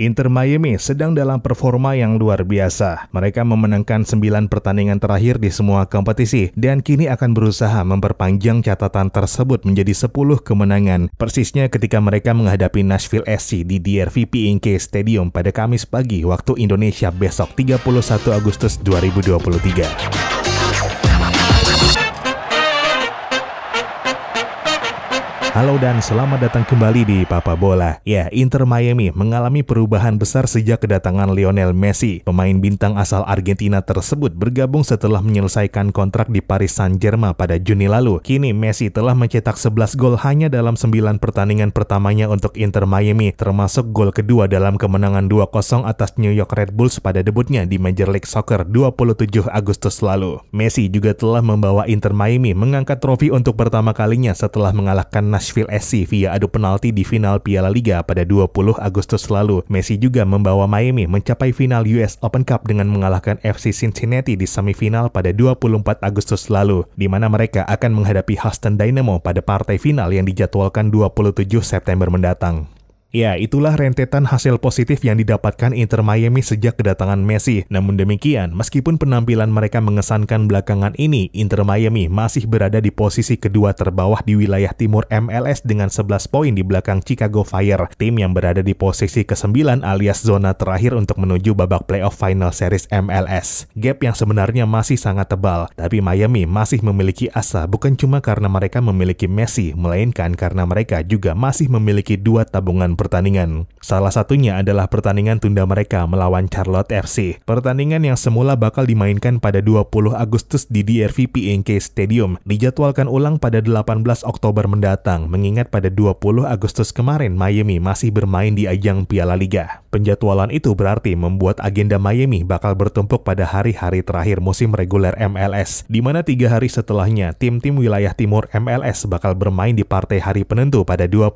Inter Miami sedang dalam performa yang luar biasa. Mereka memenangkan 9 pertandingan terakhir di semua kompetisi dan kini akan berusaha memperpanjang catatan tersebut menjadi 10 kemenangan. Persisnya ketika mereka menghadapi Nashville SC di DRVP Inc. Stadium pada Kamis pagi waktu Indonesia besok 31 Agustus 2023. Halo dan selamat datang kembali di Papa Bola. Ya, Inter Miami mengalami perubahan besar sejak kedatangan Lionel Messi. Pemain bintang asal Argentina tersebut bergabung setelah menyelesaikan kontrak di Paris Saint-Germain pada Juni lalu. Kini Messi telah mencetak 11 gol hanya dalam 9 pertandingan pertamanya untuk Inter Miami, termasuk gol kedua dalam kemenangan 2-0 atas New York Red Bulls pada debutnya di Major League Soccer 27 Agustus lalu. Messi juga telah membawa Inter Miami mengangkat trofi untuk pertama kalinya setelah mengalahkan Nasional Nashville SC via adu penalti di final Piala Liga pada 20 Agustus lalu. Messi juga membawa Miami mencapai final US Open Cup dengan mengalahkan FC Cincinnati di semifinal pada 24 Agustus lalu, di mana mereka akan menghadapi Houston Dynamo pada partai final yang dijadwalkan 27 September mendatang. Ya, itulah rentetan hasil positif yang didapatkan Inter Miami sejak kedatangan Messi. Namun demikian, meskipun penampilan mereka mengesankan belakangan ini, Inter Miami masih berada di posisi kedua terbawah di wilayah timur MLS dengan 11 poin di belakang Chicago Fire, tim yang berada di posisi ke-9 alias zona terakhir untuk menuju babak playoff final series MLS. Gap yang sebenarnya masih sangat tebal, tapi Miami masih memiliki asa bukan cuma karena mereka memiliki Messi, melainkan karena mereka juga masih memiliki dua tabungan pertandingan. Salah satunya adalah pertandingan tunda mereka melawan Charlotte FC. Pertandingan yang semula bakal dimainkan pada 20 Agustus di DRV NK Stadium dijadwalkan ulang pada 18 Oktober mendatang mengingat pada 20 Agustus kemarin Miami masih bermain di ajang Piala Liga. Penjadwalan itu berarti membuat agenda Miami bakal bertumpuk pada hari-hari terakhir musim reguler MLS, di mana tiga hari setelahnya tim-tim wilayah timur MLS bakal bermain di partai hari penentu pada 21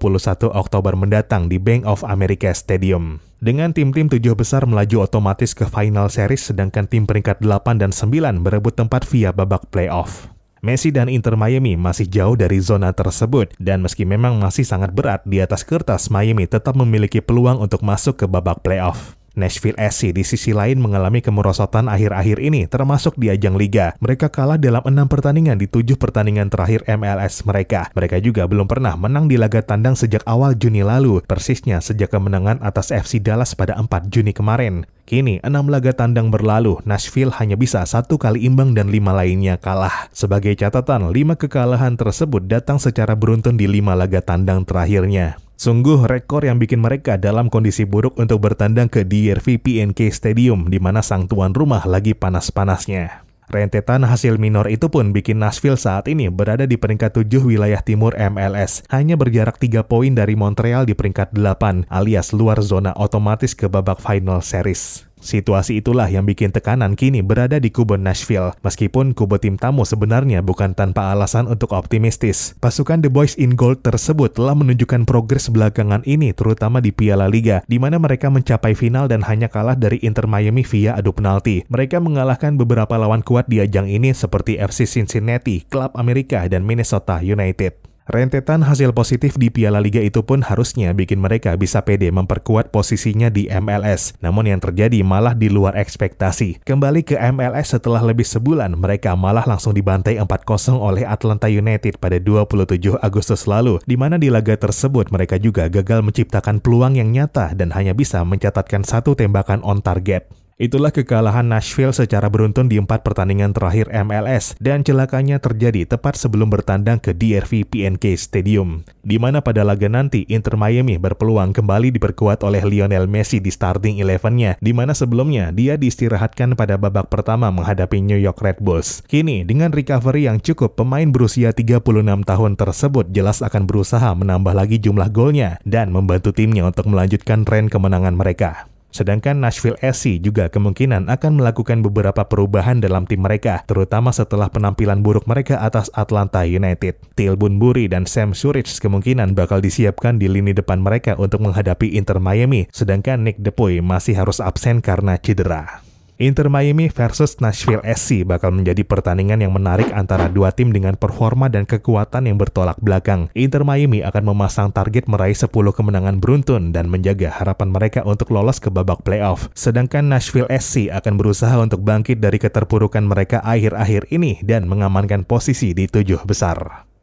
Oktober mendatang di Bank of America Stadium. Dengan tim-tim tujuh besar melaju otomatis ke final series, sedangkan tim peringkat 8 dan 9 berebut tempat via babak playoff. Messi dan Inter Miami masih jauh dari zona tersebut dan meski memang masih sangat berat di atas kertas, Miami tetap memiliki peluang untuk masuk ke babak playoff. Nashville SC di sisi lain mengalami kemerosotan akhir-akhir ini, termasuk di ajang liga. Mereka kalah dalam enam pertandingan di tujuh pertandingan terakhir MLS mereka. Mereka juga belum pernah menang di laga tandang sejak awal Juni lalu, persisnya sejak kemenangan atas FC Dallas pada 4 Juni kemarin. Kini, enam laga tandang berlalu, Nashville hanya bisa satu kali imbang dan lima lainnya kalah. Sebagai catatan, lima kekalahan tersebut datang secara beruntun di lima laga tandang terakhirnya. Sungguh rekor yang bikin mereka dalam kondisi buruk untuk bertandang ke DRV PNK Stadium di mana sang tuan rumah lagi panas-panasnya. Rentetan hasil minor itu pun bikin Nashville saat ini berada di peringkat 7 wilayah timur MLS, hanya berjarak 3 poin dari Montreal di peringkat 8 alias luar zona otomatis ke babak final series. Situasi itulah yang bikin tekanan kini berada di kubu Nashville, meskipun kubu tim tamu sebenarnya bukan tanpa alasan untuk optimistis. Pasukan The Boys in Gold tersebut telah menunjukkan progres belakangan ini, terutama di Piala Liga, di mana mereka mencapai final dan hanya kalah dari Inter Miami via adu penalti. Mereka mengalahkan beberapa lawan kuat di ajang ini seperti FC Cincinnati, klub Amerika, dan Minnesota United. Rentetan hasil positif di Piala Liga itu pun harusnya bikin mereka bisa pede memperkuat posisinya di MLS. Namun yang terjadi malah di luar ekspektasi. Kembali ke MLS setelah lebih sebulan, mereka malah langsung dibantai 4-0 oleh Atlanta United pada 27 Agustus lalu, di mana di laga tersebut mereka juga gagal menciptakan peluang yang nyata dan hanya bisa mencatatkan satu tembakan on target. Itulah kekalahan Nashville secara beruntun di empat pertandingan terakhir MLS dan celakanya terjadi tepat sebelum bertandang ke DRV PNK Stadium, di mana pada laga nanti Inter Miami berpeluang kembali diperkuat oleh Lionel Messi di starting eleven-nya, di mana sebelumnya dia diistirahatkan pada babak pertama menghadapi New York Red Bulls. Kini, dengan recovery yang cukup, pemain berusia 36 tahun tersebut jelas akan berusaha menambah lagi jumlah golnya dan membantu timnya untuk melanjutkan tren kemenangan mereka. Sedangkan Nashville SC juga kemungkinan akan melakukan beberapa perubahan dalam tim mereka, terutama setelah penampilan buruk mereka atas Atlanta United. Tilbun Buri dan Sam Surridge kemungkinan bakal disiapkan di lini depan mereka untuk menghadapi Inter Miami, sedangkan Nick Depoy masih harus absen karena cedera. Inter Miami versus Nashville SC bakal menjadi pertandingan yang menarik antara dua tim dengan performa dan kekuatan yang bertolak belakang. Inter Miami akan memasang target meraih 10 kemenangan beruntun dan menjaga harapan mereka untuk lolos ke babak playoff. Sedangkan Nashville SC akan berusaha untuk bangkit dari keterpurukan mereka akhir-akhir ini dan mengamankan posisi di tujuh besar.